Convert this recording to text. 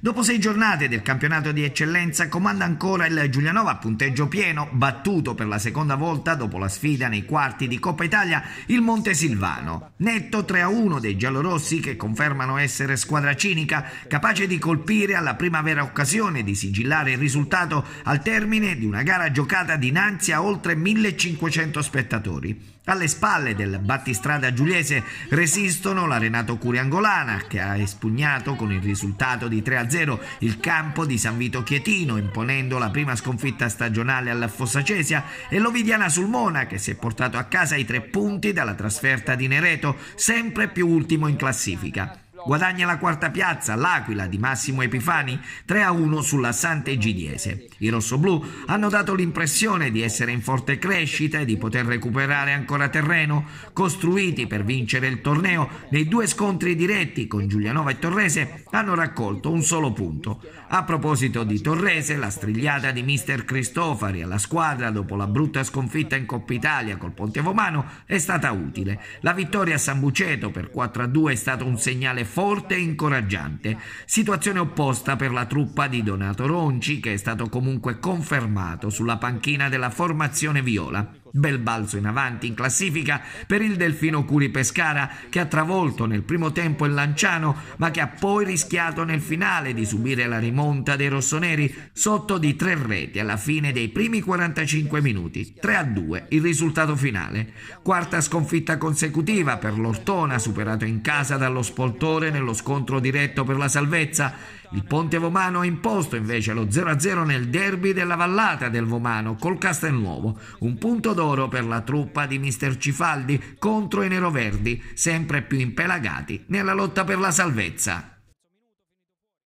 Dopo sei giornate del campionato di eccellenza comanda ancora il Giulianova a punteggio pieno, battuto per la seconda volta dopo la sfida nei quarti di Coppa Italia il Montesilvano. Netto 3-1 dei giallorossi che confermano essere squadra cinica, capace di colpire alla primavera occasione di sigillare il risultato al termine di una gara giocata dinanzi a oltre 1500 spettatori. Alle spalle del battistrada giuliese resistono l'arenato Renato Curiangolana che ha espugnato con il risultato di 3 a 0-0 il campo di San Vito Chietino, imponendo la prima sconfitta stagionale alla Fossacesia e l'Ovidiana Sulmona che si è portato a casa i tre punti dalla trasferta di Nereto, sempre più ultimo in classifica. Guadagna la quarta piazza l'Aquila di Massimo Epifani 3-1 a sulla Sant'Egidiese. I rossoblù hanno dato l'impressione di essere in forte crescita e di poter recuperare ancora terreno, costruiti per vincere il torneo nei due scontri diretti con Giulianova e Torrese hanno raccolto un solo punto. A proposito di Torrese, la strigliata di mister Cristofari alla squadra dopo la brutta sconfitta in Coppa Italia col Ponte Vomano è stata utile. La vittoria a San Buceto per 4-2 a è stato un segnale forte forte e incoraggiante. Situazione opposta per la truppa di Donato Ronci, che è stato comunque confermato sulla panchina della formazione viola. Bel balzo in avanti in classifica per il Delfino Curi Pescara che ha travolto nel primo tempo il Lanciano ma che ha poi rischiato nel finale di subire la rimonta dei rossoneri sotto di tre reti alla fine dei primi 45 minuti. 3 a 2 il risultato finale. Quarta sconfitta consecutiva per l'Ortona superato in casa dallo Spoltore nello scontro diretto per la salvezza. Il Ponte Vomano ha imposto invece lo 0-0 a nel derby della vallata del Vomano col Castelnuovo. Un punto dopo d'oro per la truppa di Mister Cifaldi contro i neroverdi, sempre più impelagati nella lotta per la salvezza.